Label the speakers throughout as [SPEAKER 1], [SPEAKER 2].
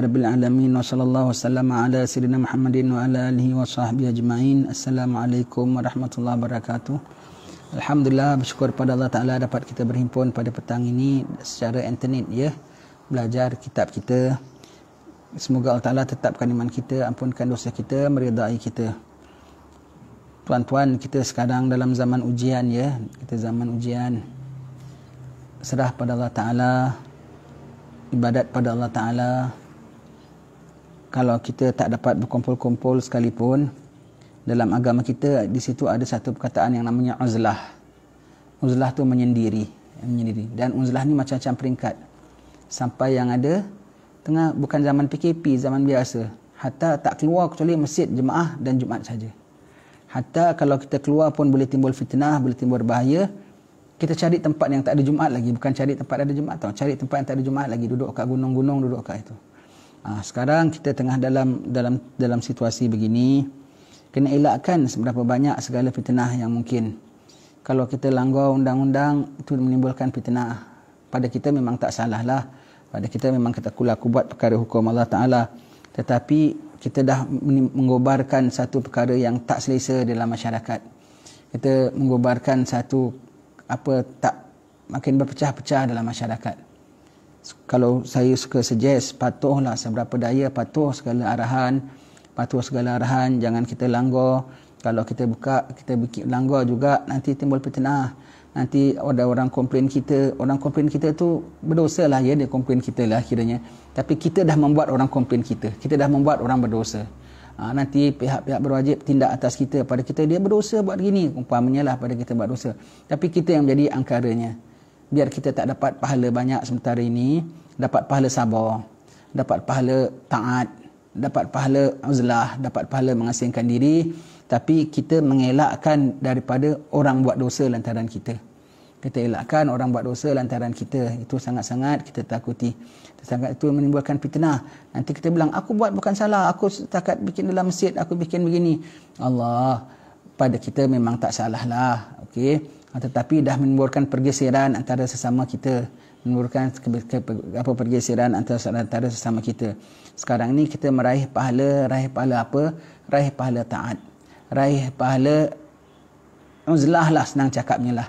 [SPEAKER 1] rabbil alamin wa sallallahu wasallam ala sayyidina Muhammadin wa ala alihi wa sahbihi ajma'in. Assalamualaikum warahmatullahi wabarakatuh. Alhamdulillah bersyukur pada Allah Taala dapat kita berhimpun pada petang ini secara internet ya belajar kitab kita. Semoga Allah Taala tetapkan iman kita, ampunkan dosa kita, meridai kita. Tuan-tuan, kita sekarang dalam zaman ujian ya. Kita zaman ujian. Serah pada Allah Taala ibadat pada Allah Ta'ala kalau kita tak dapat berkumpul-kumpul sekalipun dalam agama kita di situ ada satu perkataan yang namanya uzlah. Uzlah tu menyendiri, menyendiri. Dan uzlah ni macam-macam peringkat. Sampai yang ada tengah bukan zaman PKP, zaman biasa. Hatta tak keluar kecuali masjid jemaah dan Jumaat saja. Hatta kalau kita keluar pun boleh timbul fitnah, boleh timbul bahaya. Kita cari tempat yang tak ada Jumaat lagi, bukan cari tempat ada Jumaat tau. Cari tempat yang tak ada Jumaat lagi, duduk kat gunung-gunung, duduk kat itu. Ha, sekarang kita tengah dalam dalam dalam situasi begini kena elakkan seberapa banyak segala fitnah yang mungkin kalau kita langgar undang-undang itu menimbulkan fitnah pada kita memang tak salah lah pada kita memang kita kula buat perkara hukum Allah Ta'ala tetapi kita dah mengubarkan satu perkara yang tak selesa dalam masyarakat kita mengubarkan satu apa tak makin berpecah-pecah dalam masyarakat kalau saya suka suggest patuhlah seberapa daya patuh segala arahan patuh segala arahan jangan kita langgar kalau kita buka kita bikin langgar juga nanti timbul fitnah nanti ada orang komplain kita orang komplain kita tu berdosa lah ya dia komplain kita lah kiranya tapi kita dah membuat orang komplain kita kita dah membuat orang berdosa ha, nanti pihak-pihak berwajib tindak atas kita pada kita dia berdosa buat gini umpamanya lah pada kita buat dosa tapi kita yang menjadi angkaranya biar kita tak dapat pahala banyak sementara ini dapat pahala sabar dapat pahala taat dapat pahala uzlah dapat pahala mengasingkan diri tapi kita mengelakkan daripada orang buat dosa lantaran kita kita elakkan orang buat dosa lantaran kita itu sangat-sangat kita takuti sangat itu menimbulkan fitnah nanti kita bilang aku buat bukan salah aku takat bikin dalam masjid aku bikin begini Allah pada kita memang tak salah lah okey Ah, tetapi dah menimbulkan pergeseran antara sesama kita menimbulkan apa pergeseran antara, antara sesama kita sekarang ni kita meraih pahala raih pahala apa raih pahala taat raih pahala uzlah lah senang cakapnya lah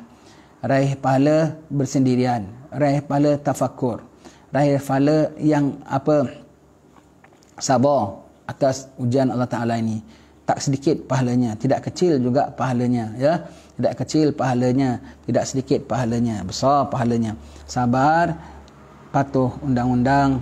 [SPEAKER 1] raih pahala bersendirian raih pahala tafakur raih pahala yang apa sabar atas ujian Allah Ta'ala ini tak sedikit pahalanya tidak kecil juga pahalanya ya tidak kecil pahalanya tidak sedikit pahalanya besar pahalanya sabar patuh undang-undang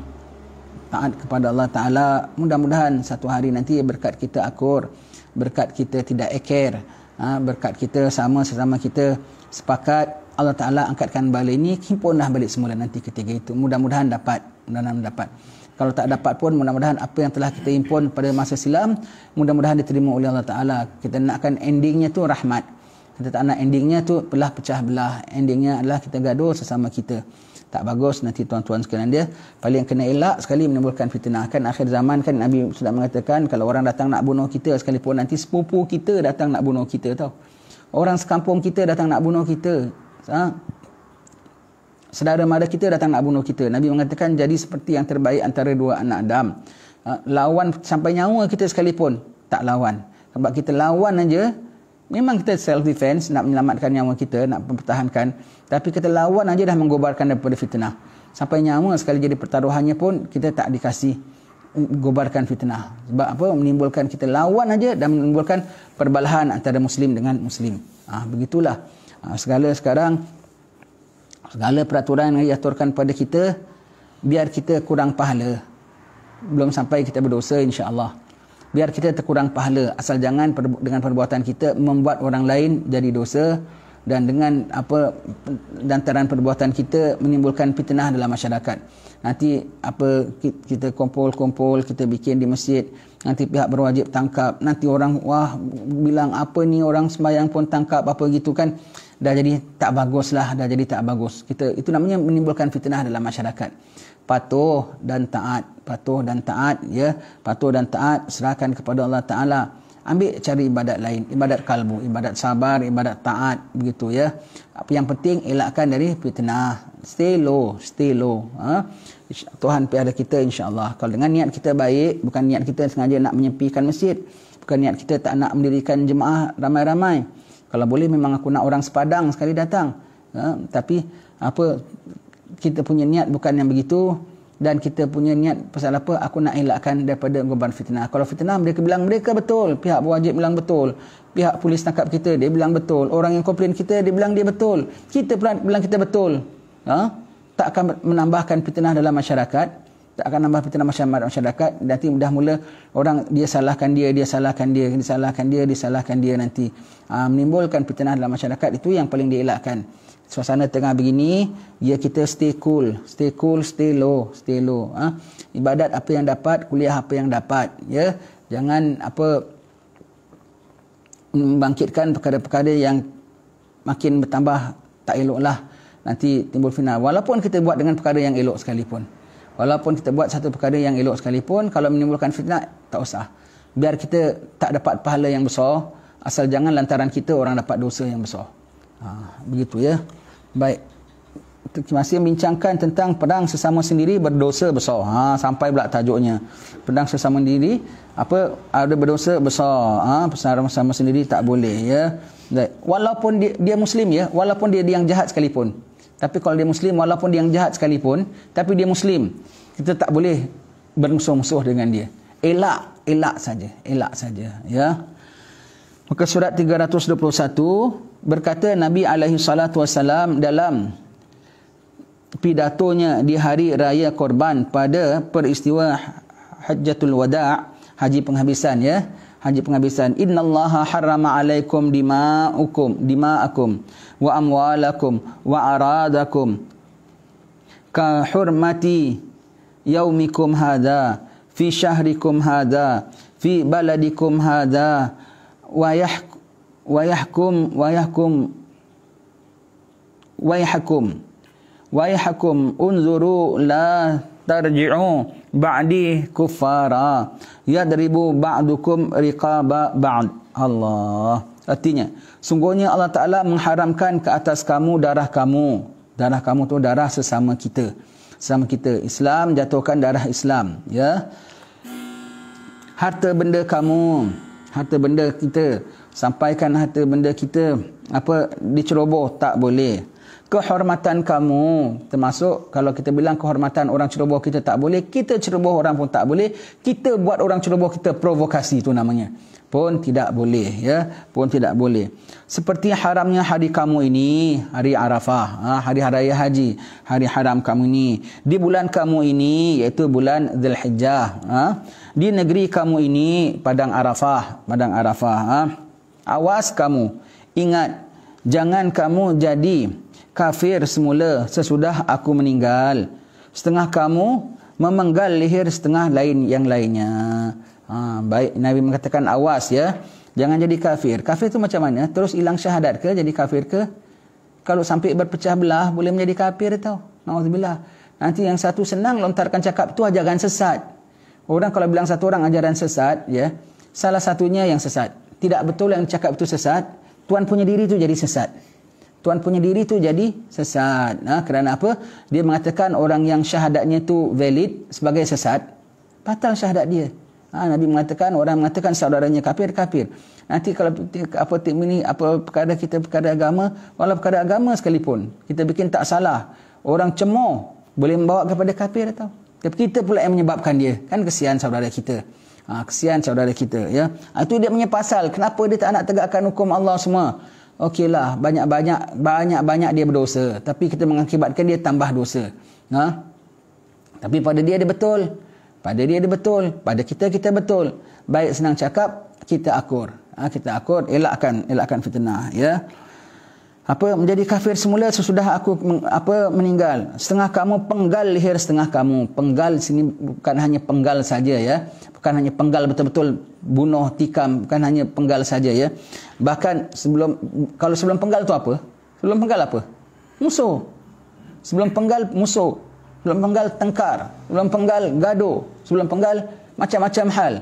[SPEAKER 1] taat kepada Allah taala mudah-mudahan satu hari nanti berkat kita akur berkat kita tidak eker ha, berkat kita sama sesama kita sepakat Allah taala angkatkan balai ini himpunlah balik semula nanti ketiga itu mudah-mudahan dapat mudah-mudahan dapat kalau tak dapat pun mudah-mudahan apa yang telah kita impun pada masa silam mudah-mudahan diterima oleh Allah Ta'ala kita nakkan endingnya tu rahmat kita tak nak endingnya tu belah pecah belah endingnya adalah kita gaduh sesama kita tak bagus nanti tuan-tuan sekalian dia paling kena elak sekali menimbulkan fitnah kan akhir zaman kan Nabi sudah mengatakan kalau orang datang nak bunuh kita sekalipun nanti sepupu kita datang nak bunuh kita tau orang sekampung kita datang nak bunuh kita ha? Sedara mara kita datang nak bunuh kita. Nabi mengatakan jadi seperti yang terbaik antara dua anak Adam. Uh, lawan sampai nyawa kita sekalipun tak lawan. Sebab kita lawan aja memang kita self defense nak menyelamatkan nyawa kita, nak mempertahankan tapi kita lawan aja dah menggobarkan daripada fitnah. Sampai nyawa sekali jadi pertaruhannya pun kita tak dikasih gobarkan fitnah. Sebab apa? Menimbulkan kita lawan aja dan menimbulkan perbalahan antara muslim dengan muslim. Ah ha, begitulah. Ha, segala sekarang segala peraturan yang diaturkan pada kita biar kita kurang pahala belum sampai kita berdosa insyaallah biar kita terkurang pahala asal jangan dengan perbuatan kita membuat orang lain jadi dosa dan dengan apa dantaran perbuatan kita menimbulkan fitnah dalam masyarakat nanti apa kita kumpul-kumpul kita bikin di masjid nanti pihak berwajib tangkap nanti orang wah bilang apa ni orang sembahyang pun tangkap apa gitu kan dah jadi tak bagus lah, dah jadi tak bagus. Kita Itu namanya menimbulkan fitnah dalam masyarakat. Patuh dan taat, patuh dan taat, ya, patuh dan taat, serahkan kepada Allah Ta'ala. Ambil cari ibadat lain, ibadat kalbu, ibadat sabar, ibadat taat, begitu ya. Apa yang penting, elakkan dari fitnah. Stay low, stay low. Ha? Tuhan pihak kita insyaAllah. Kalau dengan niat kita baik, bukan niat kita sengaja nak menyepikan masjid. Bukan niat kita tak nak mendirikan jemaah ramai-ramai kalau boleh memang aku nak orang sepadang sekali datang ha, tapi apa kita punya niat bukan yang begitu dan kita punya niat pasal apa aku nak elakkan daripada gubar fitnah kalau fitnah mereka bilang mereka betul pihak berwajib bilang betul pihak polis tangkap kita dia bilang betul orang yang komplain kita dia bilang dia betul kita pula bilang kita betul ha? tak akan menambahkan fitnah dalam masyarakat tak akan nambah fitnah masyarakat, masyarakat nanti dah mula orang dia salahkan dia dia salahkan dia dia salahkan dia dia salahkan dia nanti ha, menimbulkan fitnah dalam masyarakat itu yang paling dielakkan suasana tengah begini ya kita stay cool stay cool stay low stay low ha? ibadat apa yang dapat kuliah apa yang dapat ya jangan apa membangkitkan perkara-perkara yang makin bertambah tak eloklah nanti timbul fitnah. walaupun kita buat dengan perkara yang elok sekalipun Walaupun kita buat satu perkara yang elok sekalipun, kalau menimbulkan fitnah, tak usah. Biar kita tak dapat pahala yang besar, asal jangan lantaran kita orang dapat dosa yang besar. Ha, begitu ya. Baik. Terima kasih bincangkan tentang pedang sesama sendiri berdosa besar. Ha, sampai pula tajuknya. Pedang sesama sendiri, apa ada berdosa besar. Ha, Pesara sesama sendiri tak boleh ya. Baik. Walaupun dia, dia Muslim ya, walaupun dia, dia yang jahat sekalipun. Tapi kalau dia Muslim, walaupun dia yang jahat sekalipun, tapi dia Muslim, kita tak boleh bermusuh-musuh dengan dia. Elak, elak saja, elak saja. Ya. Maka surat 321 berkata Nabi SAW dalam pidatonya di hari raya korban pada peristiwa Hajjatul Wada' haji penghabisan ya haji penghabisan innallaha harrama alaikum dima'ukum dima'akum wa amwalakum wa aradakum ka hurmati yaumikum hadha fi syahrikum hadha fi baladikum hadha wa yahkum wa yahkum wa yahkum wa yahkum wa yahkum unzuru la tarji'u ba'di kufara. yadribu ba'dukum riqaba ba'd Allah artinya sungguhnya Allah Taala mengharamkan ke atas kamu darah kamu darah kamu tu darah sesama kita sesama kita Islam jatuhkan darah Islam ya harta benda kamu harta benda kita sampaikan harta benda kita apa diceroboh tak boleh kehormatan kamu termasuk kalau kita bilang kehormatan orang ceroboh kita tak boleh kita ceroboh orang pun tak boleh kita buat orang ceroboh kita provokasi itu namanya pun tidak boleh ya pun tidak boleh seperti haramnya hari kamu ini hari Arafah ha, hari hari haji hari haram kamu ini di bulan kamu ini iaitu bulan Zulhijjah ha. di negeri kamu ini padang Arafah padang Arafah ha. awas kamu ingat jangan kamu jadi kafir semula sesudah aku meninggal. Setengah kamu memenggal leher setengah lain yang lainnya. Ha, baik, Nabi mengatakan awas ya. Jangan jadi kafir. Kafir itu macam mana? Terus hilang syahadat ke? Jadi kafir ke? Kalau sampai berpecah belah, boleh menjadi kafir tau. Alhamdulillah. Nanti yang satu senang lontarkan cakap itu ajaran sesat. Orang kalau bilang satu orang ajaran sesat, ya salah satunya yang sesat. Tidak betul yang cakap itu sesat. Tuhan punya diri itu jadi sesat. Tuan punya diri tu jadi sesat. Ha, kerana apa? Dia mengatakan orang yang syahadatnya tu valid sebagai sesat, batal syahadat dia. Ha, Nabi mengatakan orang mengatakan saudaranya kafir kafir. Nanti kalau apa tim ini apa perkara kita perkara agama, walaupun perkara agama sekalipun kita bikin tak salah, orang cemoh boleh membawa kepada kafir atau tapi kita pula yang menyebabkan dia. Kan kesian saudara kita. Ha, kesian saudara kita. Ya. itu ha, dia punya pasal. Kenapa dia tak nak tegakkan hukum Allah semua? okeylah banyak-banyak banyak-banyak dia berdosa tapi kita mengakibatkan dia tambah dosa ha tapi pada dia dia betul pada dia dia betul pada kita kita betul baik senang cakap kita akur ha? kita akur elakkan elakkan fitnah ya apa menjadi kafir semula sesudah aku apa meninggal setengah kamu penggal leher setengah kamu penggal sini bukan hanya penggal saja ya bukan hanya penggal betul-betul bunuh tikam bukan hanya penggal saja ya bahkan sebelum kalau sebelum penggal tu apa sebelum penggal apa musuh sebelum penggal musuh sebelum penggal tengkar sebelum penggal gaduh sebelum penggal macam-macam hal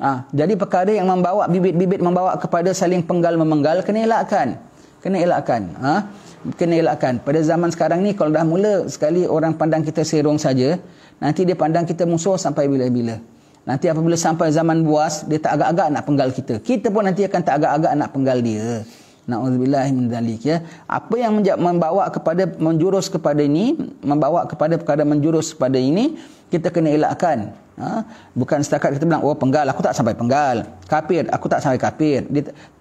[SPEAKER 1] ha, jadi perkara yang membawa bibit-bibit membawa kepada saling penggal memenggal kena elakkan kena elakkan ha? kena elakkan pada zaman sekarang ni kalau dah mula sekali orang pandang kita serong saja nanti dia pandang kita musuh sampai bila-bila nanti apabila sampai zaman buas dia tak agak-agak nak penggal kita kita pun nanti akan tak agak-agak nak penggal dia Na'udzubillah min dalik ya. Apa yang membawa kepada menjurus kepada ini, membawa kepada perkara menjurus kepada ini, kita kena elakkan. Ha? Bukan setakat kita bilang, oh penggal, aku tak sampai penggal. Kapir, aku tak sampai kapir.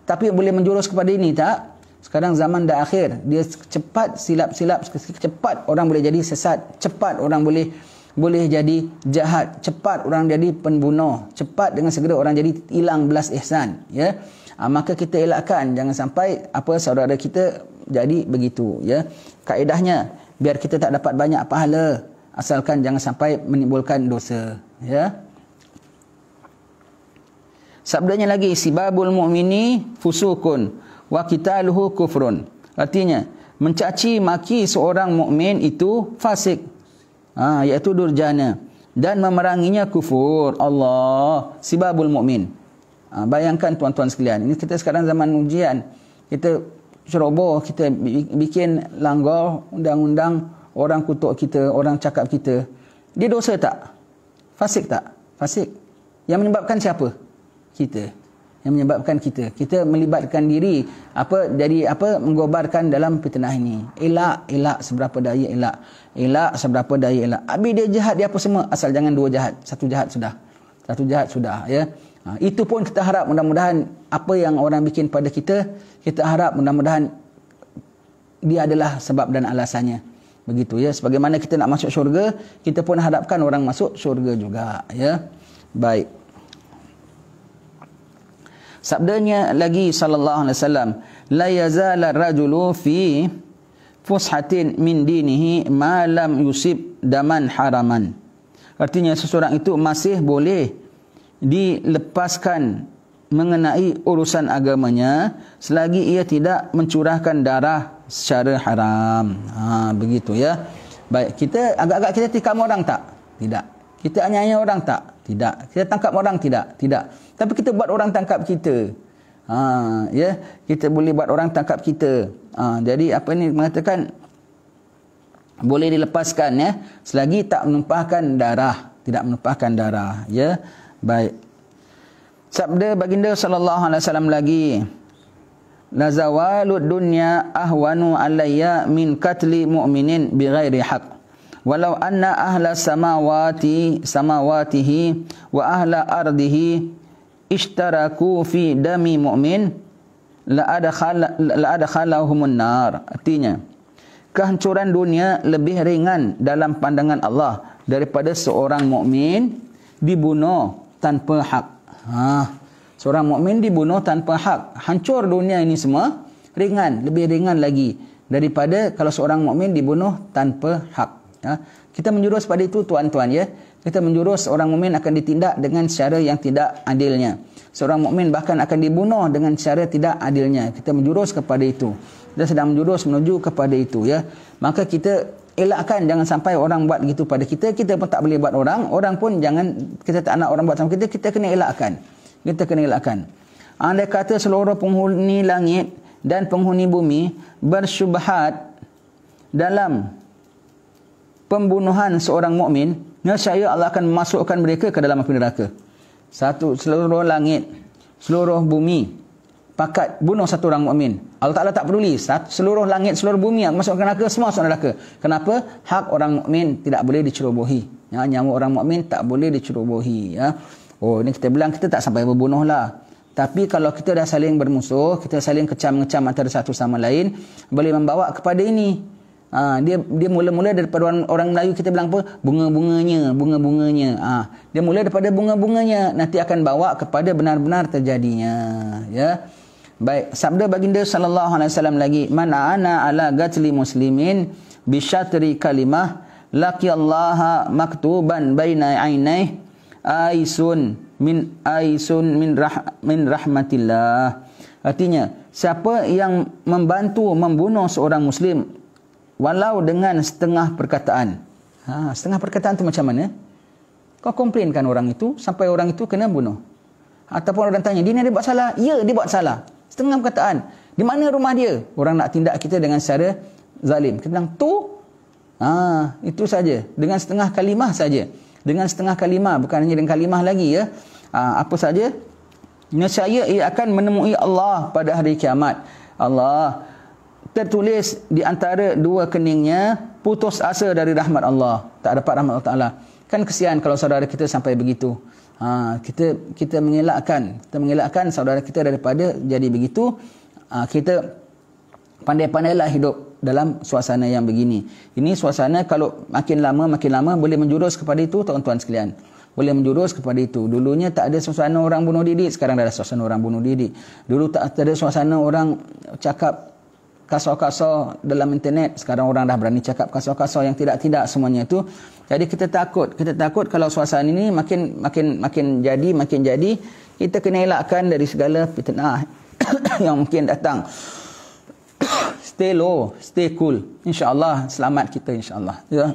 [SPEAKER 1] tapi boleh menjurus kepada ini tak? Sekarang zaman dah akhir. Dia cepat silap-silap. Cepat orang boleh jadi sesat. Cepat orang boleh boleh jadi jahat. Cepat orang jadi pembunuh. Cepat dengan segera orang jadi hilang belas ihsan. Ya? Ha, maka kita elakkan. Jangan sampai apa saudara kita jadi begitu. Ya? Kaedahnya, biar kita tak dapat banyak pahala. Asalkan jangan sampai menimbulkan dosa. Ya? Sabdanya lagi, Sibabul mu'mini fusukun wa qitaluhu kufrun. Artinya, mencaci maki seorang mukmin itu fasik. Ha, iaitu durjana dan memeranginya kufur. Allah sibabul mukmin. Ha, bayangkan tuan-tuan sekalian, ini kita sekarang zaman ujian. Kita ceroboh, kita bikin langgar undang-undang orang kutuk kita, orang cakap kita. Dia dosa tak? Fasik tak? Fasik. Yang menyebabkan siapa? Kita yang menyebabkan kita kita melibatkan diri apa jadi apa menggobarkan dalam fitnah ini elak elak seberapa daya elak elak seberapa daya elak abi dia jahat dia apa semua asal jangan dua jahat satu jahat sudah satu jahat sudah ya ha, itu pun kita harap mudah-mudahan apa yang orang bikin pada kita kita harap mudah-mudahan dia adalah sebab dan alasannya begitu ya sebagaimana kita nak masuk syurga kita pun harapkan orang masuk syurga juga ya baik Sabdanya lagi sallallahu alaihi wasallam, la yazala rajulu fi fushatin min dinihi ma lam yusib daman haraman. Artinya seseorang itu masih boleh dilepaskan mengenai urusan agamanya selagi ia tidak mencurahkan darah secara haram. Ha, begitu ya. Baik, kita agak-agak kita tikam orang tak? Tidak. Kita hanya orang tak? Tidak. Kita tangkap orang tidak? Tidak tapi kita buat orang tangkap kita ha ya kita boleh buat orang tangkap kita ha jadi apa ni mengatakan boleh dilepaskan ya selagi tak menumpahkan darah tidak menumpahkan darah ya baik sabda baginda sallallahu alaihi wasallam lagi Nazawalud dunya ahwanu alayya min katli mu'minin bighairi haq. Walau anna ahla samawati samawatihi wa ahla ardihi ishtaraku fi dami mu'min la adkhal la adkhalahum nar artinya kehancuran dunia lebih ringan dalam pandangan Allah daripada seorang mukmin dibunuh tanpa hak ha seorang mukmin dibunuh tanpa hak hancur dunia ini semua ringan lebih ringan lagi daripada kalau seorang mukmin dibunuh tanpa hak ha? kita menjurus pada itu tuan-tuan ya kita menjurus orang mukmin akan ditindak dengan cara yang tidak adilnya. Seorang mukmin bahkan akan dibunuh dengan cara tidak adilnya. Kita menjurus kepada itu. Kita sedang menjurus menuju kepada itu ya. Maka kita elakkan jangan sampai orang buat gitu pada kita. Kita pun tak boleh buat orang, orang pun jangan kita tak nak orang buat sama kita, kita kena elakkan. Kita kena elakkan. Anda kata seluruh penghuni langit dan penghuni bumi bersyubhat dalam pembunuhan seorang mukmin, nescaya Allah akan masukkan mereka ke dalam api neraka. Satu seluruh langit, seluruh bumi pakat bunuh satu orang mukmin. Allah Taala tak peduli satu, seluruh langit, seluruh bumi yang masuk neraka semua masuk neraka. Kenapa? Hak orang mukmin tidak boleh dicerobohi. Ya, nyawa orang mukmin tak boleh dicerobohi, ya. Oh, ini kita bilang kita tak sampai lah. Tapi kalau kita dah saling bermusuh, kita saling kecam-kecam antara satu sama lain, boleh membawa kepada ini. Ha, dia dia mula-mula daripada orang, orang Melayu kita bilang apa? Bunga-bunganya, bunga-bunganya. Ha, dia mula daripada bunga-bunganya. Nanti akan bawa kepada benar-benar terjadinya. Ya. Baik, sabda baginda sallallahu alaihi wasallam lagi, "Man ana ala gatli muslimin bi syatri kalimah laqiya Allah maktuban baina ainai aisun min aisun min rah min rahmatillah." Artinya, siapa yang membantu membunuh seorang muslim walau dengan setengah perkataan. Ha, setengah perkataan tu macam mana? Kau komplainkan orang itu sampai orang itu kena bunuh. Ataupun orang tanya, dia ni ada buat salah? Ya, dia buat salah. Setengah perkataan. Di mana rumah dia? Orang nak tindak kita dengan secara zalim. Kita bilang, tu? Ha, itu saja. Dengan setengah kalimah saja. Dengan setengah kalimah. Bukan hanya dengan kalimah lagi ya. Ha, apa saja? Nasaya ia akan menemui Allah pada hari kiamat. Allah. Allah tertulis di antara dua keningnya putus asa dari rahmat Allah tak dapat rahmat Allah Taala kan kesian kalau saudara kita sampai begitu ha, kita kita mengelakkan kita mengelakkan saudara kita daripada jadi begitu ha, kita pandai-pandailah hidup dalam suasana yang begini ini suasana kalau makin lama makin lama boleh menjurus kepada itu tuan-tuan sekalian boleh menjurus kepada itu. Dulunya tak ada suasana orang bunuh diri. Sekarang dah ada suasana orang bunuh diri. Dulu tak ada suasana orang cakap kasar-kasar dalam internet sekarang orang dah berani cakap kasar-kasar yang tidak-tidak semuanya itu jadi kita takut kita takut kalau suasana ini makin makin makin jadi makin jadi kita kena elakkan dari segala fitnah yang mungkin datang stay low stay cool insyaallah selamat kita insyaallah ya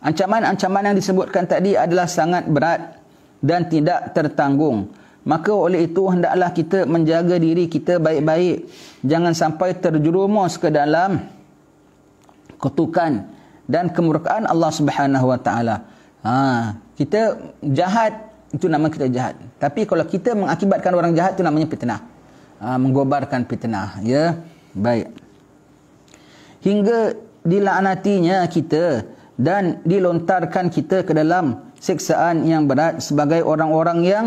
[SPEAKER 1] ancaman-ancaman yang disebutkan tadi adalah sangat berat dan tidak tertanggung Maka oleh itu hendaklah kita menjaga diri kita baik-baik. Jangan sampai terjerumus ke dalam kutukan dan kemurkaan Allah Subhanahu Wa Taala. Ha, kita jahat itu nama kita jahat. Tapi kalau kita mengakibatkan orang jahat itu namanya fitnah. Ha, menggobarkan fitnah. Ya, baik. Hingga dilaknatinya kita dan dilontarkan kita ke dalam siksaan yang berat sebagai orang-orang yang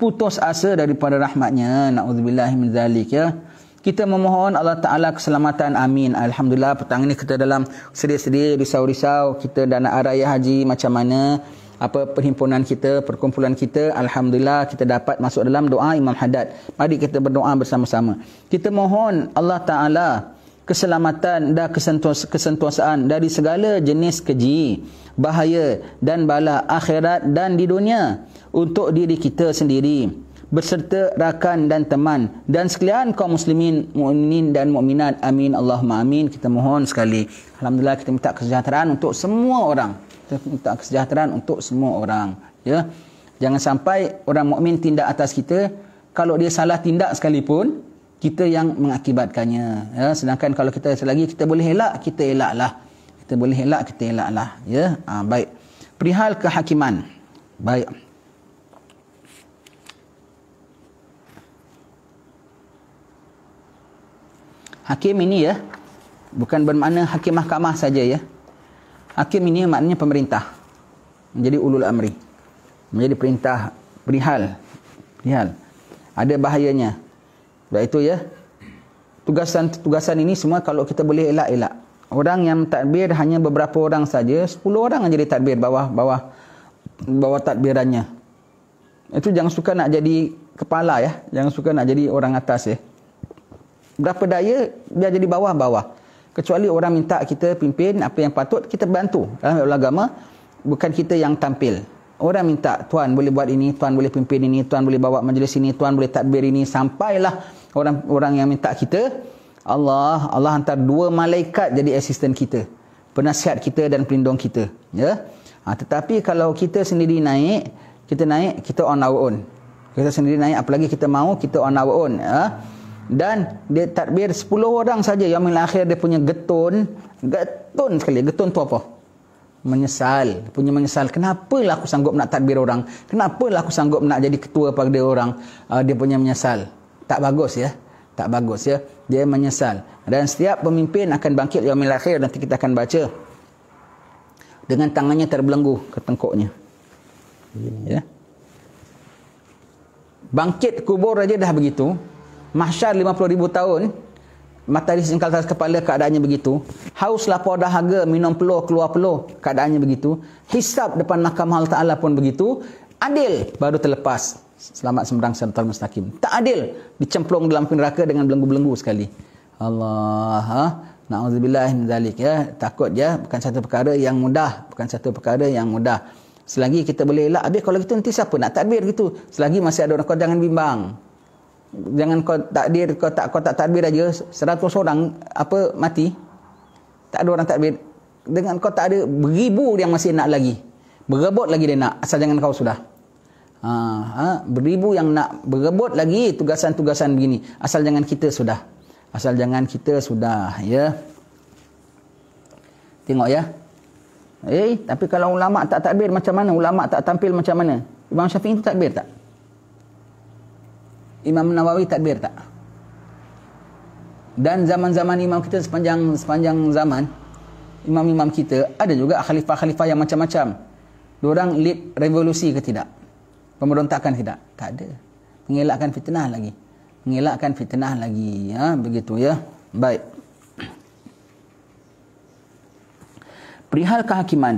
[SPEAKER 1] putus asa daripada rahmatnya naudzubillah min zalik ya kita memohon Allah Ta'ala keselamatan. Amin. Alhamdulillah petang ini kita dalam sedih-sedih, risau-risau. Kita dana araya haji macam mana. Apa perhimpunan kita, perkumpulan kita. Alhamdulillah kita dapat masuk dalam doa Imam Haddad. Mari kita berdoa bersama-sama. Kita mohon Allah Ta'ala keselamatan dan kesentuasaan dari segala jenis keji, bahaya dan bala akhirat dan di dunia untuk diri kita sendiri berserta rakan dan teman dan sekalian kaum muslimin mukminin dan mukminat amin Allahumma amin kita mohon sekali alhamdulillah kita minta kesejahteraan untuk semua orang kita minta kesejahteraan untuk semua orang ya jangan sampai orang mukmin tindak atas kita kalau dia salah tindak sekalipun kita yang mengakibatkannya ya sedangkan kalau kita selagi kita boleh elak kita elaklah kita boleh elak kita elaklah ya ha, baik perihal kehakiman baik Hakim ini ya, bukan bermakna hakim mahkamah saja ya. Hakim ini maknanya pemerintah. Menjadi ulul amri. Menjadi perintah perihal. Perihal. Ada bahayanya. Sebab itu ya, tugasan-tugasan ini semua kalau kita boleh elak-elak. Orang yang takbir hanya beberapa orang saja, 10 orang yang jadi takbir bawah bawah bawah takbirannya. Itu jangan suka nak jadi kepala ya, jangan suka nak jadi orang atas ya berapa daya biar jadi bawah-bawah kecuali orang minta kita pimpin apa yang patut kita bantu dalam agama bukan kita yang tampil orang minta tuan boleh buat ini tuan boleh pimpin ini tuan boleh bawa majlis ini tuan boleh takbir ini sampailah orang orang yang minta kita Allah Allah hantar dua malaikat jadi asisten kita penasihat kita dan pelindung kita ya ha, tetapi kalau kita sendiri naik kita naik kita on our own kita sendiri naik apalagi kita mau kita on our own ya dan dia takbir 10 orang saja yang mila akhir dia punya getun getun sekali getun tu apa menyesal dia punya menyesal kenapalah aku sanggup nak takbir orang kenapalah aku sanggup nak jadi ketua pada orang uh, dia punya menyesal tak bagus ya tak bagus ya dia menyesal dan setiap pemimpin akan bangkit yang mila akhir nanti kita akan baca dengan tangannya terbelenggu ketengkuknya ya bangkit kubur aja dah begitu mahsyar ribu tahun, matahari singkal atas kepala keadaannya begitu, haus lapar dahaga, minum peluh, keluar peluh, keadaannya begitu, hisap depan mahkamah Allah Ta'ala pun begitu, adil baru terlepas. Selamat sembrang sentral mustaqim. Tak adil dicemplung dalam api neraka dengan belenggu-belenggu sekali. Allah, ha? Na'udzubillah min ya. Takut ya, bukan satu perkara yang mudah, bukan satu perkara yang mudah. Selagi kita boleh elak, habis kalau gitu nanti siapa nak tadbir gitu? Selagi masih ada orang kau jangan bimbang jangan kau takdir kau tak kau tak takdir aja 100 orang apa mati tak ada orang takdir dengan kau tak ada beribu yang masih nak lagi berebut lagi dia nak asal jangan kau sudah ha, ha beribu yang nak berebut lagi tugasan-tugasan begini asal jangan kita sudah asal jangan kita sudah ya tengok ya eh tapi kalau ulama tak takbir macam mana ulama tak tampil macam mana Imam Syafi'i tu takbir tak Imam Nawawi takbir tak? Dan zaman-zaman imam kita sepanjang sepanjang zaman, imam-imam kita ada juga khalifah-khalifah yang macam-macam. Diorang lead revolusi ke tidak? Pemberontakan tidak? Tak ada. Mengelakkan fitnah lagi. Mengelakkan fitnah lagi. Ya, begitu ya. Baik. Perihal kehakiman. Perihal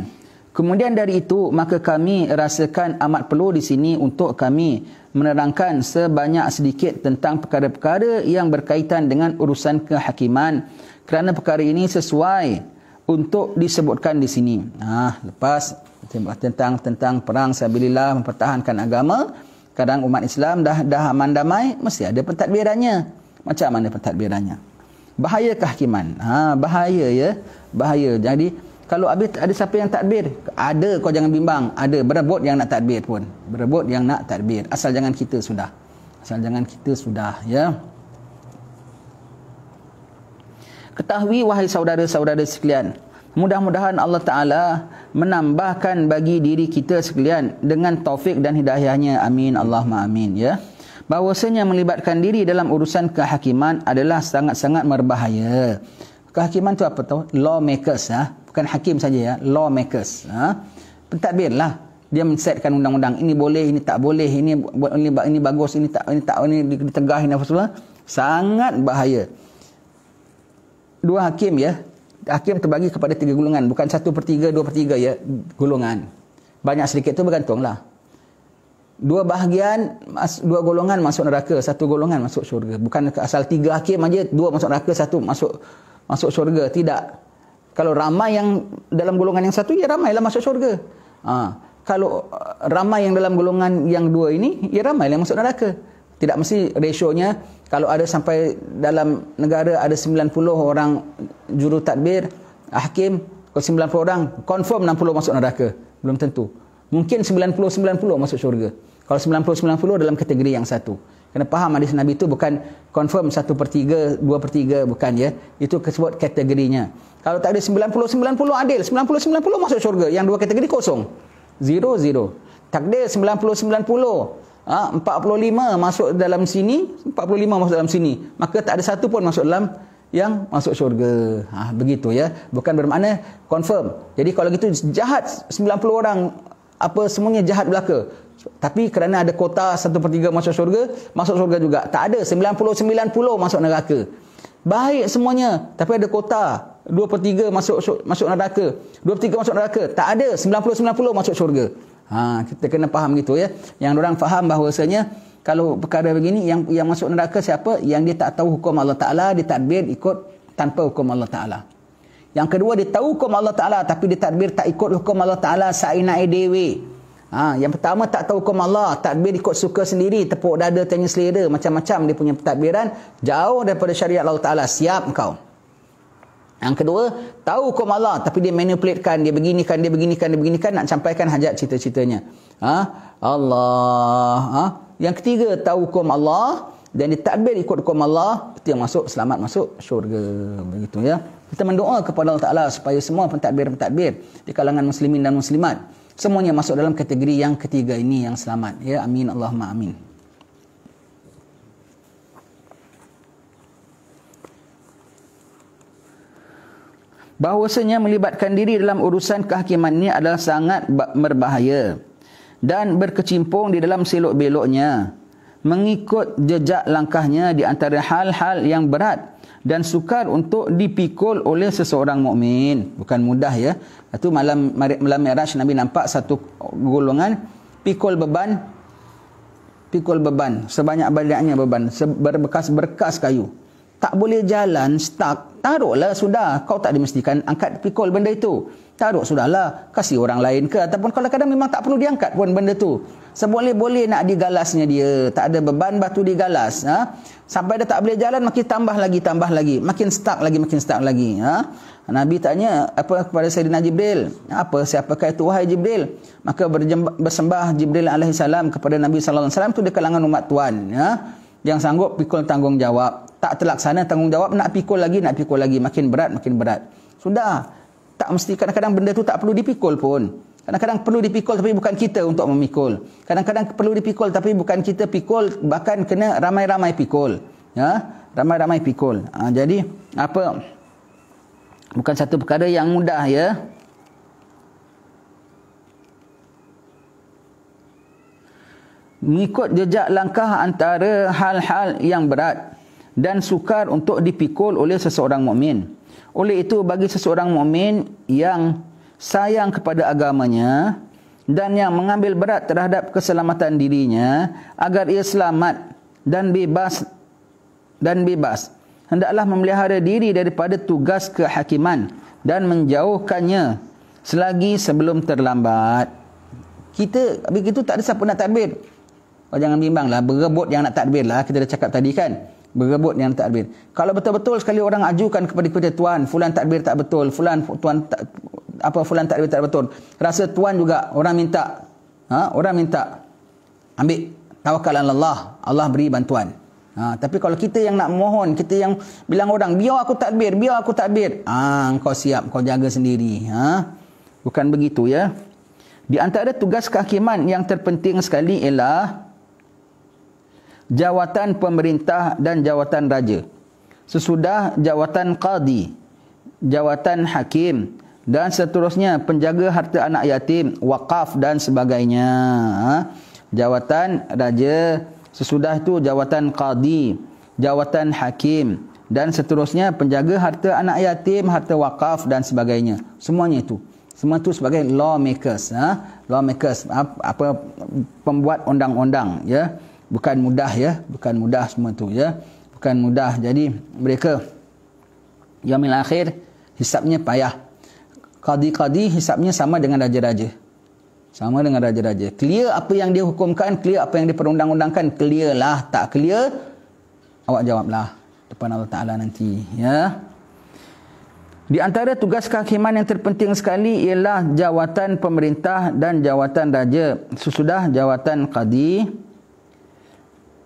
[SPEAKER 1] kehakiman. Kemudian dari itu, maka kami rasakan amat perlu di sini untuk kami menerangkan sebanyak sedikit tentang perkara-perkara yang berkaitan dengan urusan kehakiman. Kerana perkara ini sesuai untuk disebutkan di sini. Nah, lepas tentang tentang perang sabilillah mempertahankan agama, kadang umat Islam dah dah aman damai, mesti ada pentadbirannya. Macam mana pentadbirannya? Bahaya kehakiman. Ha, bahaya ya. Bahaya. Jadi, kalau habis ada siapa yang takbir ada kau jangan bimbang ada berebut yang nak takbir pun berebut yang nak takbir asal jangan kita sudah asal jangan kita sudah ya ketahui wahai saudara-saudara sekalian mudah-mudahan Allah taala menambahkan bagi diri kita sekalian dengan taufik dan hidayahnya amin Allahumma amin ya bahwasanya melibatkan diri dalam urusan kehakiman adalah sangat-sangat merbahaya. kehakiman tu apa tau, law makers ah ha? bukan hakim saja ya law makers. ha pentadbirlah dia mensetkan undang-undang ini boleh ini tak boleh ini ini ini bagus ini tak ini tak ini ditegah ini apa sangat bahaya dua hakim ya hakim terbagi kepada tiga golongan bukan satu per tiga dua per tiga ya golongan banyak sedikit tu bergantunglah dua bahagian dua golongan masuk neraka satu golongan masuk syurga bukan asal tiga hakim aja dua masuk neraka satu masuk masuk syurga tidak kalau ramai yang dalam golongan yang satu, ya ramai lah masuk syurga. Ha. Kalau uh, ramai yang dalam golongan yang dua ini, ya ramai lah masuk neraka. Tidak mesti ratio-nya kalau ada sampai dalam negara ada 90 orang juru tadbir, hakim, kalau 90 orang, confirm 60 masuk neraka. Belum tentu. Mungkin 90-90 masuk syurga. Kalau 90-90 dalam kategori yang satu. Kena faham hadis Nabi itu bukan confirm satu per 3, 2 per 3, bukan ya. Itu sebut kategorinya. Kalau tak ada 90, 90 adil. 90, 90 masuk syurga. Yang dua kategori kosong. Zero, zero. tak Takdir 90, 90. Ha, 45 masuk dalam sini, 45 masuk dalam sini. Maka tak ada satu pun masuk dalam yang masuk syurga. Ha, begitu ya. Bukan bermakna confirm. Jadi kalau gitu jahat 90 orang apa semuanya jahat belaka. Tapi kerana ada kota 1 per 3 masuk syurga, masuk syurga juga. Tak ada. 90-90 masuk neraka. Baik semuanya. Tapi ada kota 2 per 3 masuk, masuk neraka. 2 per 3 masuk neraka. Tak ada. 90-90 masuk syurga. Ha, kita kena faham gitu ya. Yang orang faham bahawasanya, kalau perkara begini, yang yang masuk neraka siapa? Yang dia tak tahu hukum Allah Ta'ala, dia tak takbir ikut tanpa hukum Allah Ta'ala. Yang kedua, dia tahu hukum Allah Ta'ala tapi dia tak takbir tak ikut hukum Allah Ta'ala sa'inai dewi. Dewi. Ha, yang pertama tak tahu hukum Allah, takbir ikut suka sendiri, tepuk dada tanya selera, macam-macam dia punya pentadbiran, jauh daripada syariat Allah Ta'ala, siap kau. Yang kedua, tahu hukum Allah tapi dia manipulatekan, dia beginikan, dia beginikan, dia beginikan nak sampaikan hajat cita-citanya. Ha? Allah. Ha? Yang ketiga, tahu hukum Allah dan dia ditakbir ikut hukum Allah, itu yang masuk, selamat masuk syurga. Begitu ya. Kita mendoa kepada Allah Ta'ala supaya semua pentadbir-pentadbir di kalangan muslimin dan muslimat semuanya masuk dalam kategori yang ketiga ini yang selamat ya amin Allahumma amin bahwasanya melibatkan diri dalam urusan kehakiman ini adalah sangat berbahaya dan berkecimpung di dalam selok beloknya mengikut jejak langkahnya di antara hal-hal yang berat dan sukar untuk dipikul oleh seseorang mukmin bukan mudah ya itu malam malam Miraj Nabi nampak satu golongan pikul beban pikul beban sebanyak-banyaknya beban berbekas-berkas kayu tak boleh jalan stuck taruhlah sudah kau tak dimestikan angkat pikul benda itu taruh sudahlah kasih orang lain ke ataupun kalau kadang memang tak perlu diangkat pun benda tu seboleh-boleh nak digalasnya dia tak ada beban batu digalas ha? sampai dia tak boleh jalan makin tambah lagi tambah lagi makin stuck lagi makin stuck lagi ha? Nabi tanya apa kepada Sayyidina Jibril apa siapakah itu wahai Jibril maka berjemba, bersembah Jibril AS kepada Nabi SAW itu di kalangan umat Tuhan ya? Ha? yang sanggup pikul tanggungjawab tak terlaksana tanggungjawab nak pikul lagi nak pikul lagi makin berat makin berat sudah tak mesti kadang-kadang benda tu tak perlu dipikul pun. Kadang-kadang perlu dipikul tapi bukan kita untuk memikul. Kadang-kadang perlu dipikul tapi bukan kita pikul bahkan kena ramai-ramai pikul. Ya, ramai-ramai pikul. Ha, jadi apa bukan satu perkara yang mudah ya. Mengikut jejak langkah antara hal-hal yang berat dan sukar untuk dipikul oleh seseorang mukmin. Oleh itu bagi seseorang mukmin yang sayang kepada agamanya dan yang mengambil berat terhadap keselamatan dirinya agar ia selamat dan bebas dan bebas hendaklah memelihara diri daripada tugas kehakiman dan menjauhkannya selagi sebelum terlambat kita begitu tak ada siapa nak tadbir oh, jangan bimbanglah berebut yang nak tadbirlah kita dah cakap tadi kan berebut yang takbir. Kalau betul-betul sekali orang ajukan kepada kita tuan, fulan takbir tak betul, fulan tuan tak, apa fulan takbir tak betul. Rasa tuan juga orang minta. Ha? orang minta ambil tawakal kepada Allah, Allah beri bantuan. Ha, tapi kalau kita yang nak mohon, kita yang bilang orang, biar aku takbir, biar aku takbir. Ah, ha, kau siap, kau jaga sendiri. Ha? Bukan begitu ya. Di antara tugas kehakiman yang terpenting sekali ialah jawatan pemerintah dan jawatan raja. Sesudah jawatan qadi, jawatan hakim dan seterusnya penjaga harta anak yatim, wakaf dan sebagainya. Jawatan raja, sesudah itu jawatan qadi, jawatan hakim dan seterusnya penjaga harta anak yatim, harta wakaf dan sebagainya. Semuanya itu. Semua itu sebagai lawmakers. Ha? Lawmakers, apa, apa pembuat undang-undang. Ya. Yeah? bukan mudah ya bukan mudah semua tu ya bukan mudah jadi mereka yaumil akhir hisapnya payah qadi-qadi hisapnya sama dengan raja-raja sama dengan raja-raja clear apa yang dia hukumkan clear apa yang diperundang-undangkan clear lah tak clear awak jawablah depan Allah Ta'ala nanti ya di antara tugas kehakiman yang terpenting sekali ialah jawatan pemerintah dan jawatan raja. Sesudah jawatan qadi,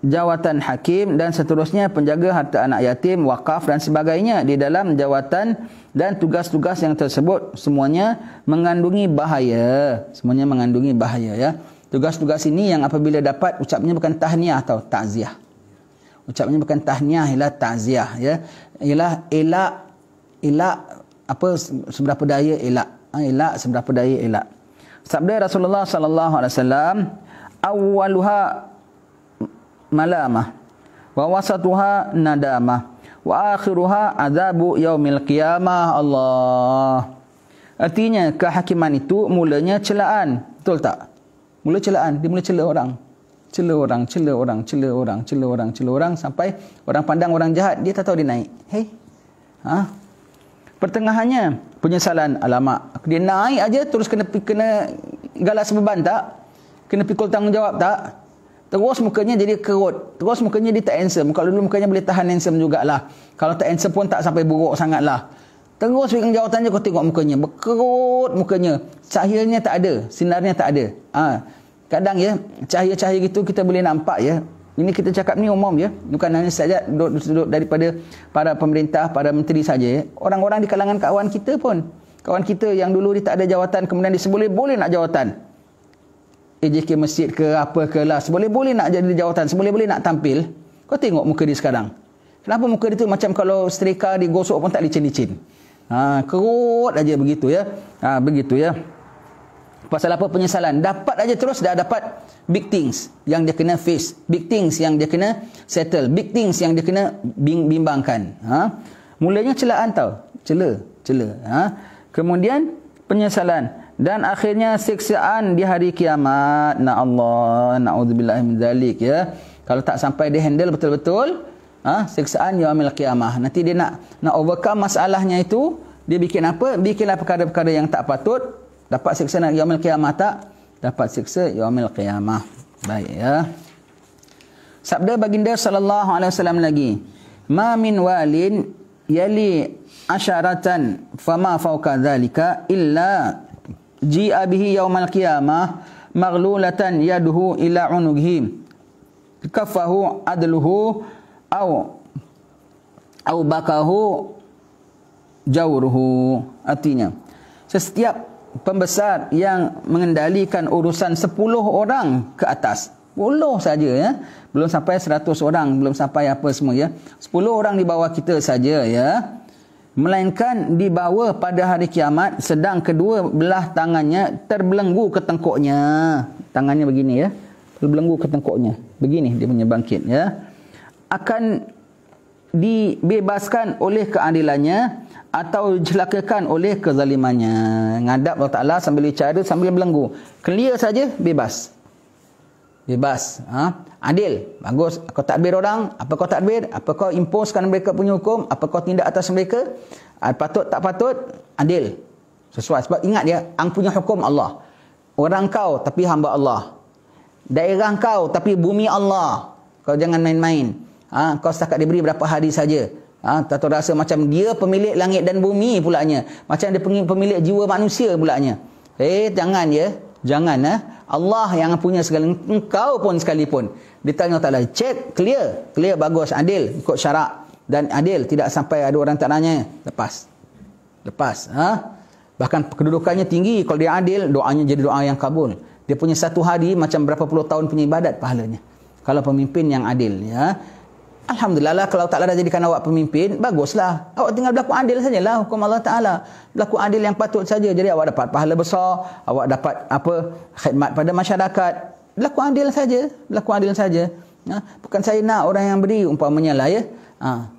[SPEAKER 1] jawatan hakim dan seterusnya penjaga harta anak yatim, wakaf dan sebagainya di dalam jawatan dan tugas-tugas yang tersebut semuanya mengandungi bahaya. Semuanya mengandungi bahaya ya. Tugas-tugas ini yang apabila dapat ucapnya bukan tahniah atau takziah. Ucapnya bukan tahniah ialah takziah ya. Ialah elak elak apa seberapa daya elak. Ha, elak seberapa daya elak. Sabda Rasulullah sallallahu alaihi wasallam awwaluha Malama, wa wasatuha Nadama, wa akhiruha azabu yaumil qiyamah Allah artinya kehakiman itu mulanya celaan betul tak mula celaan dia mula cela orang cela orang cela orang cela orang cela orang cela orang sampai orang pandang orang jahat dia tak tahu dia naik hey ha pertengahannya penyesalan alamak dia naik aja terus kena kena galas beban tak kena pikul tanggungjawab tak Terus mukanya jadi kerut. Terus mukanya dia tak handsome. Kalau dulu mukanya boleh tahan handsome jugalah. Kalau tak handsome pun tak sampai buruk sangatlah. Terus pegang jawatan je kau tengok mukanya. Berkerut mukanya. Cahayanya tak ada. Sinarnya tak ada. Ha. Kadang ya, cahaya-cahaya gitu kita boleh nampak ya. Ini kita cakap ni umum ya. Bukan hanya saja duduk, duduk daripada para pemerintah, para menteri saja ya. Orang-orang di kalangan kawan kita pun. Kawan kita yang dulu dia tak ada jawatan, kemudian dia boleh nak jawatan. AJK Masjid ke apa ke lah. Seboleh-boleh nak jadi jawatan. Seboleh-boleh nak tampil. Kau tengok muka dia sekarang. Kenapa muka dia tu macam kalau setrika digosok pun tak licin-licin. Ha, kerut aja begitu ya. Ha, begitu ya. Pasal apa penyesalan? Dapat aja terus dah dapat big things yang dia kena face. Big things yang dia kena settle. Big things yang dia kena bimbangkan. Ha? Mulanya celaan tau. Cela. Cela. Ha? Kemudian penyesalan. Penyesalan dan akhirnya siksaan di hari kiamat. Na Allah, naudzubillah min zalik ya. Kalau tak sampai di handle betul-betul, ah ha, siksaan yaumil kiamah. Nanti dia nak nak overcome masalahnya itu, dia bikin apa? Bikinlah perkara-perkara yang tak patut, dapat siksa yaumil kiamah tak? Dapat siksa yaumil kiamah. Baik ya. Sabda baginda sallallahu alaihi wasallam lagi. Ma min walin yali asharatan fama fauka dhalika illa ji'a bihi yawmal qiyamah maghlulatan yaduhu ila unughi kafahu adluhu au au bakahu jawruhu artinya setiap pembesar yang mengendalikan urusan 10 orang ke atas 10 saja ya belum sampai 100 orang belum sampai apa semua ya 10 orang di bawah kita saja ya melainkan di bawah pada hari kiamat sedang kedua belah tangannya terbelenggu ke tengkuknya tangannya begini ya terbelenggu ke tengkuknya begini dia punya bangkit ya akan dibebaskan oleh keadilannya atau dicelakakan oleh kezalimannya ngadap Allah Taala sambil cara sambil belenggu clear saja bebas bebas ha? adil bagus kau takbir orang apa kau takbir apa kau imposkan mereka punya hukum apa kau tindak atas mereka ha, patut tak patut adil sesuai sebab ingat ya, ang punya hukum Allah orang kau tapi hamba Allah daerah kau tapi bumi Allah kau jangan main-main ha? kau setakat diberi berapa hari saja ha? tak tahu rasa macam dia pemilik langit dan bumi pulaknya macam dia pemilik jiwa manusia pulaknya eh jangan ya jangan ya ha? Allah yang punya segala engkau pun sekalipun. ditanya tanya check, clear. Clear, bagus, adil. Ikut syarak. Dan adil. Tidak sampai ada orang tak nanya. Lepas. Lepas. Ha? Bahkan kedudukannya tinggi. Kalau dia adil, doanya jadi doa yang kabul. Dia punya satu hari macam berapa puluh tahun punya ibadat pahalanya. Kalau pemimpin yang adil. Ya. Alhamdulillah lah kalau taklah dah jadikan awak pemimpin, baguslah. Awak tinggal berlaku adil sajalah hukum Allah Ta'ala. Berlaku adil yang patut saja. Jadi awak dapat pahala besar, awak dapat apa khidmat pada masyarakat. Berlaku adil saja, berlaku adil saja. Ha? Bukan saya nak orang yang beri umpamanya lah ya. Ha.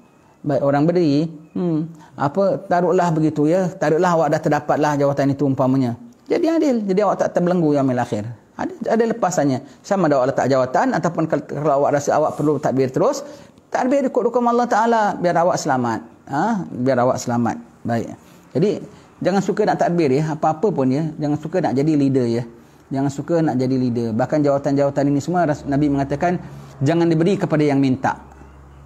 [SPEAKER 1] Baik orang beri, hmm. apa taruhlah begitu ya. Taruhlah awak dah terdapatlah jawatan itu umpamanya. Jadi adil. Jadi awak tak terbelenggu yang akhir. Ada, ada lepasannya. Sama ada awak letak jawatan ataupun kalau awak rasa awak perlu takbir terus, tak Takbir ikut hukum Allah Ta'ala. Biar awak selamat. Ha? Biar awak selamat. Baik. Jadi, jangan suka nak takbir ya. Apa-apa pun ya. Jangan suka nak jadi leader ya. Jangan suka nak jadi leader. Bahkan jawatan-jawatan ini semua Nabi mengatakan, jangan diberi kepada yang minta.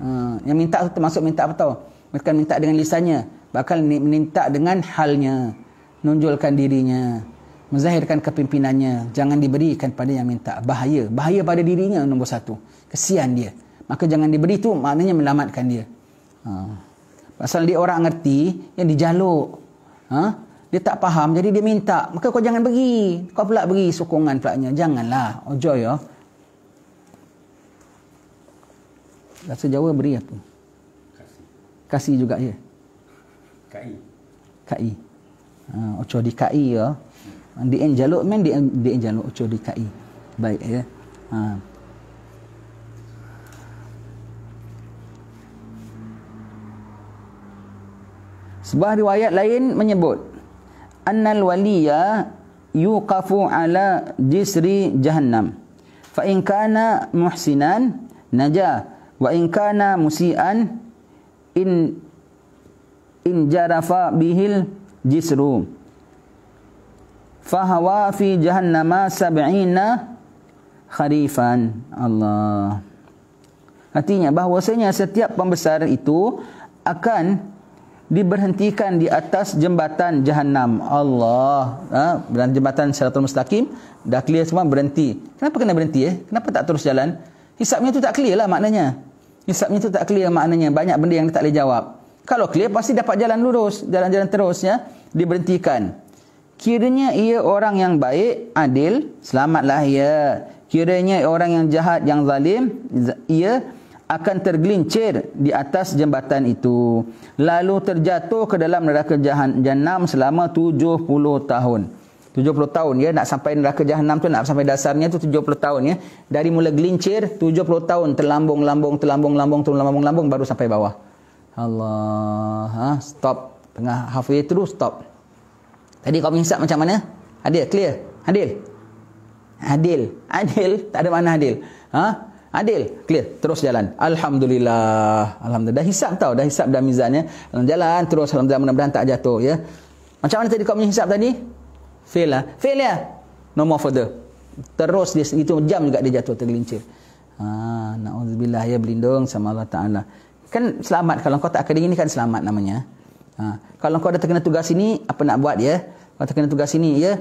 [SPEAKER 1] Ha. Yang minta itu termasuk minta apa tahu? Mereka minta dengan lisannya. bahkan minta dengan halnya. Nunjulkan dirinya. Menzahirkan kepimpinannya. Jangan diberikan pada yang minta. Bahaya. Bahaya pada dirinya nombor satu. Kesian dia maka jangan diberi tu maknanya melamatkan dia. Ha. Pasal dia orang ngerti yang dijaluk. Ha? Dia tak faham jadi dia minta. Maka kau jangan beri. Kau pula beri sokongan pulaknya. Janganlah. Ojo oh, ya. Oh. Rasa Jawa beri apa? Kasih. Kasih juga ya. KI. KI. Ha, ojo di KI ya. Oh. Dia jaluk men di dia jaluk ojo di KI. Baik ya. Ha. Sebuah riwayat lain menyebut annal waliya yuqafu ala jisri jahannam fa in kana muhsinan najah, wa in kana musian in injarafa bihil jisru fa fi jahannama sab'ina kharifan Allah artinya bahwasanya setiap pembesar itu akan diberhentikan di atas jembatan jahannam Allah ha? jembatan syaratul mustaqim dah clear semua berhenti kenapa kena berhenti eh kenapa tak terus jalan hisapnya tu tak clear lah maknanya hisapnya tu tak clear maknanya banyak benda yang tak boleh jawab kalau clear pasti dapat jalan lurus jalan-jalan terus ya diberhentikan kiranya ia orang yang baik adil selamatlah ia kiranya orang yang jahat yang zalim ia akan tergelincir di atas jambatan itu lalu terjatuh ke dalam neraka jahanam selama 70 tahun 70 tahun ya nak sampai neraka jahanam tu nak sampai dasarnya tu 70 tahun ya dari mula gelincir 70 tahun terlambung-lambung terlambung-lambung terlambung-lambung baru sampai bawah Allah ha stop tengah halfway terus stop tadi kau hisap macam mana adil clear adil adil adil tak ada mana adil ha Adil, clear, terus jalan. Alhamdulillah. Alhamdulillah. Dah hisap tau, dah hisap dah mizan ya. Dalam jalan terus alhamdulillah mudah-mudahan tak jatuh ya. Macam mana tadi kau punya hisap tadi? Fail lah. Fail ya. No more further. Terus dia itu jam juga dia jatuh tergelincir. Ha, naudzubillah ya berlindung sama Allah Taala. Kan selamat kalau kau tak kering ini kan selamat namanya. Ha, kalau kau ada terkena tugas ini apa nak buat ya? Kau terkena tugas ini ya.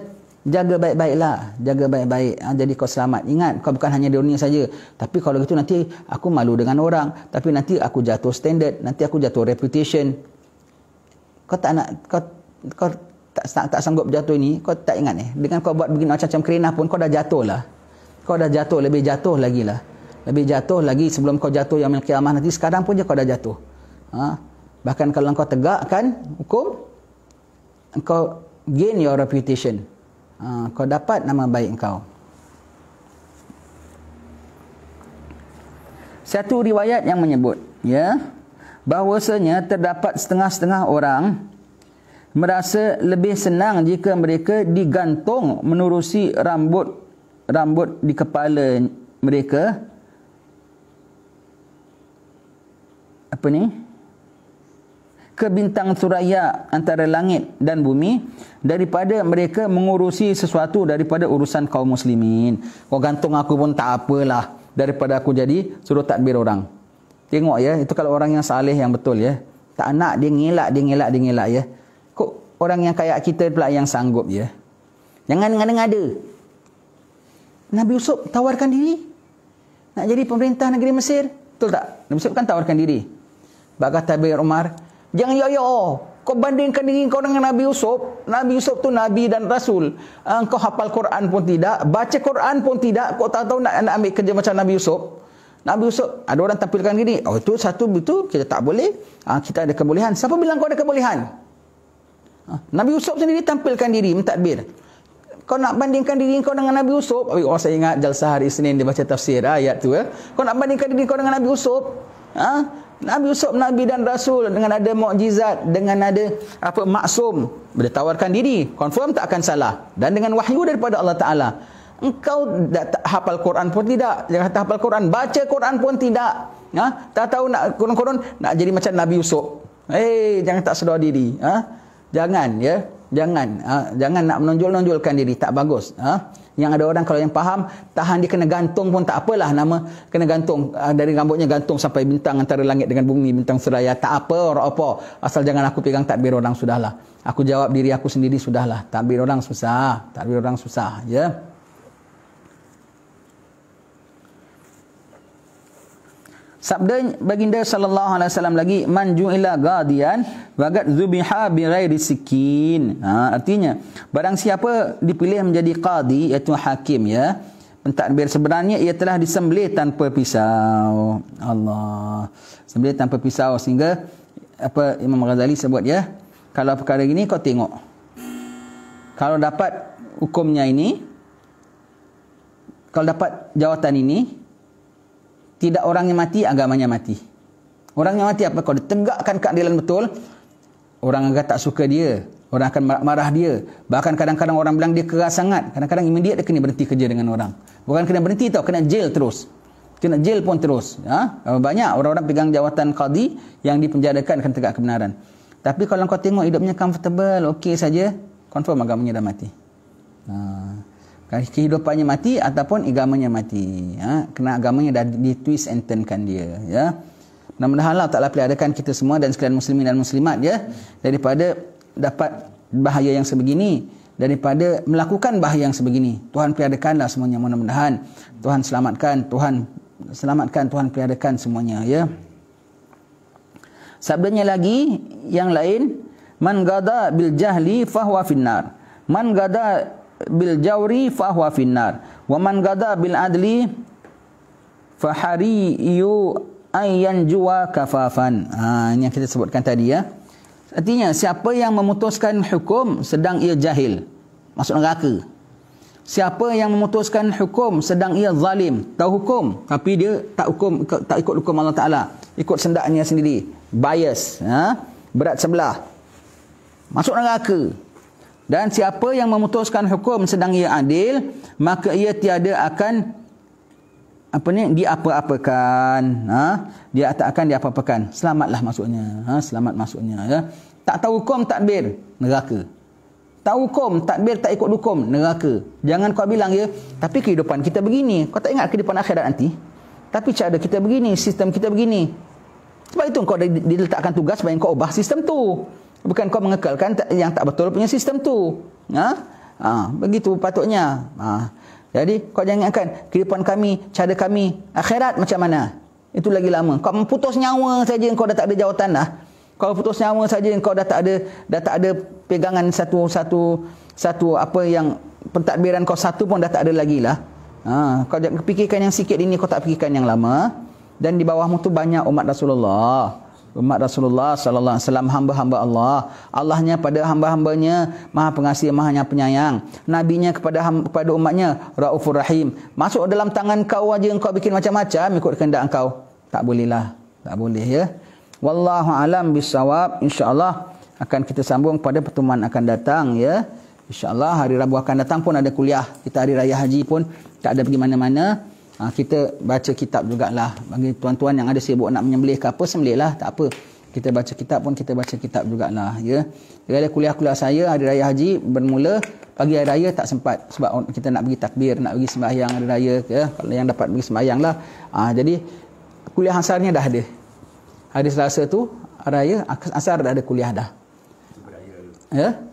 [SPEAKER 1] Jaga baik-baiklah. Jaga baik-baik. Ha, jadi kau selamat. Ingat, kau bukan hanya di dunia saja. Tapi kalau gitu nanti aku malu dengan orang. Tapi nanti aku jatuh standard. Nanti aku jatuh reputation. Kau tak nak... Kau, kau tak, tak, tak sanggup jatuh ini. Kau tak ingat Eh? Dengan kau buat begini macam-macam kerenah pun, kau dah jatuh lah. Kau dah jatuh. Lebih jatuh lagi lah. Lebih jatuh lagi sebelum kau jatuh yang milki amah nanti. Sekarang pun je kau dah jatuh. Ha? Bahkan kalau kau tegakkan hukum, kau gain your Reputation. Ha, kau dapat nama baik kau. Satu riwayat yang menyebut, ya, bahwasanya terdapat setengah-setengah orang merasa lebih senang jika mereka digantung menerusi rambut rambut di kepala mereka apa ni ke bintang suraya antara langit dan bumi daripada mereka mengurusi sesuatu daripada urusan kaum muslimin. Kau gantung aku pun tak apalah daripada aku jadi suruh takbir orang. Tengok ya, itu kalau orang yang saleh yang betul ya. Tak nak dia ngelak, dia ngelak, dia ngelak ya. Kok orang yang kayak kita pula yang sanggup ya. Jangan dengar ada. Nabi Yusuf tawarkan diri. Nak jadi pemerintah negeri Mesir. Betul tak? Nabi Yusuf kan tawarkan diri. Bagah Tabir Umar, Jangan yo-yo. Kau bandingkan diri kau dengan Nabi Yusuf. Nabi Yusuf tu Nabi dan Rasul. Ah, kau hafal Quran pun tidak. Baca Quran pun tidak. Kau tak tahu nak, nak ambil kerja macam Nabi Yusuf. Nabi Yusuf, ada orang tampilkan gini. Oh, itu satu, itu kita tak boleh. Ha, kita ada kebolehan. Siapa bilang kau ada kebolehan? Ha, Nabi Yusuf sendiri tampilkan diri, bir. Kau nak bandingkan diri kau dengan Nabi Yusuf? Oh, saya ingat jalsa hari Senin dia baca tafsir ayat tu. Eh. Kau nak bandingkan diri kau dengan Nabi Yusuf? Ha? Nabi Yusuf Nabi dan Rasul dengan ada mukjizat dengan ada apa maksum boleh tawarkan diri confirm tak akan salah dan dengan wahyu daripada Allah Taala engkau tak, tak hafal Quran pun tidak jangan kata hafal Quran baca Quran pun tidak ya ha? tak tahu nak kurun-kurun nak jadi macam Nabi Yusuf eh hey, jangan tak sedar diri ha? jangan ya jangan ha? jangan nak menonjol-nonjolkan diri tak bagus ha? yang ada orang kalau yang faham tahan dia kena gantung pun tak apalah nama kena gantung ah, dari rambutnya gantung sampai bintang antara langit dengan bumi bintang seraya tak apa orang apa asal jangan aku pegang takbir orang sudahlah aku jawab diri aku sendiri sudahlah takbir orang susah takbir orang susah ya yeah? Sabda baginda sallallahu alaihi wasallam lagi man ju'ila gadian wagad zubiha bi ghairi sikin. Ha, artinya barang siapa dipilih menjadi qadi iaitu hakim ya. Pentadbir sebenarnya ia telah disembelih tanpa pisau. Allah. Sembelih tanpa pisau sehingga apa Imam Ghazali sebut ya. Kalau perkara ini kau tengok. Kalau dapat hukumnya ini kalau dapat jawatan ini tidak orang yang mati agamanya mati. Orang yang mati apa kau ditegakkan keadilan betul, orang agak tak suka dia, orang akan marah dia. Bahkan kadang-kadang orang bilang dia keras sangat, kadang-kadang imediat dia kena berhenti kerja dengan orang. Bukan kena berhenti tau, kena jail terus. Kena jail pun terus. Ha? Banyak orang-orang pegang jawatan qadi yang dipenjarakan akan tegak kebenaran. Tapi kalau kau tengok hidupnya comfortable, okey saja, confirm agamanya dah mati. Ha. Kan, kehidupannya mati ataupun agamanya mati ya kena agamanya dah ditwist and turnkan dia ya mudah-mudahan Allah Taala peliharakan kita semua dan sekalian muslimin dan muslimat ya daripada dapat bahaya yang sebegini daripada melakukan bahaya yang sebegini Tuhan peliharakanlah semuanya mudah-mudahan Tuhan selamatkan Tuhan selamatkan Tuhan peliharakan semuanya ya sabdanya lagi yang lain man gada bil jahli fahwa finnar man gada bil jawri fahuwa finnar wa man gada bil adli fahariyu ayyan juwa kafafan ha, ini yang kita sebutkan tadi ya artinya siapa yang memutuskan hukum sedang ia jahil masuk neraka siapa yang memutuskan hukum sedang ia zalim tahu hukum tapi dia tak hukum tak ikut hukum Allah Ta'ala ikut sendaknya sendiri bias ha? berat sebelah masuk neraka dan siapa yang memutuskan hukum sedang ia adil, maka ia tiada akan apa ni di apa apakan Ha? Dia tak akan di apa apakan Selamatlah maksudnya. Ha? Selamat maksudnya. Ya? Tak tahu hukum takbir, neraka. Tak hukum, takbir tak ikut hukum, neraka. Jangan kau bilang ya, tapi kehidupan kita begini. Kau tak ingat kehidupan akhirat nanti? Tapi cara kita begini, sistem kita begini. Sebab itu kau diletakkan tugas bagi kau ubah sistem tu. Bukan kau mengekalkan yang tak betul punya sistem tu. Ha? ha begitu patutnya. Ha. Jadi kau jangan ingatkan kehidupan kami, cara kami, akhirat macam mana. Itu lagi lama. Kau memutus nyawa saja yang kau dah tak ada jawatan lah. Kau putus nyawa saja yang kau dah tak ada dah tak ada pegangan satu satu satu apa yang pentadbiran kau satu pun dah tak ada lagi lah. Ha, kau jangan fikirkan yang sikit ini kau tak fikirkan yang lama. Dan di bawahmu tu banyak umat Rasulullah umat Rasulullah sallallahu alaihi wasallam hamba-hamba Allah. Allahnya pada hamba-hambanya Maha Pengasih, Maha Penyayang. Nabinya kepada kepada umatnya Raufur Rahim. Masuk dalam tangan kau aja engkau bikin macam-macam ikut kehendak engkau. Tak bolehlah. Tak boleh ya. Wallahu alam bisawab insyaallah akan kita sambung pada pertemuan akan datang ya. InsyaAllah hari Rabu akan datang pun ada kuliah. Kita hari raya haji pun tak ada pergi mana-mana. Ha, kita baca kitab jugalah. Bagi tuan-tuan yang ada sibuk nak menyembelih ke apa, sembelih lah. Tak apa. Kita baca kitab pun kita baca kitab jugalah. Ya. Dari kuliah-kuliah saya, hari raya haji bermula. Pagi hari raya tak sempat. Sebab kita nak bagi takbir, nak bagi sembahyang hari raya. Ya. Kalau yang dapat bagi sembahyang lah. Ha, ah, jadi, kuliah asarnya dah ada. Hari selasa tu, raya, asar dah ada kuliah dah. Ya.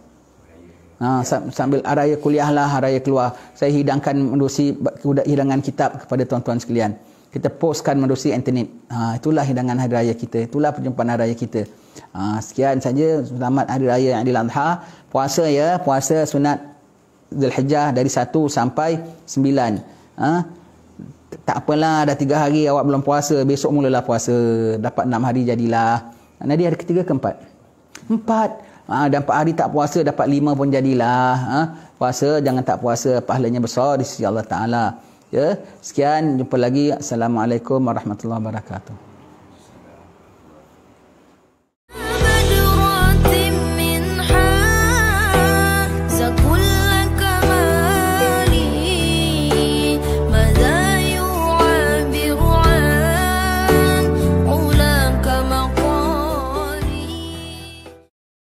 [SPEAKER 1] Ha, sambil araya kuliah lah, araya keluar. Saya hidangkan mendosi hidangan kitab kepada tuan-tuan sekalian. Kita postkan mendosi internet. Ha, itulah hidangan hari raya kita. Itulah perjumpaan hari raya kita. Ha, sekian saja. Selamat hari raya yang adha. Puasa ya. Puasa sunat Zulhijjah dari 1 sampai 9. Ha? Tak apalah, dah tiga hari awak belum puasa. Besok mulalah puasa. Dapat enam hari jadilah. Nadi hari ketiga keempat. Empat. empat. Ha, dan 4 hari tak puasa dapat lima pun jadilah. Ha, puasa jangan tak puasa pahalanya besar di sisi Allah Taala. Ya. Sekian jumpa lagi. Assalamualaikum warahmatullahi wabarakatuh.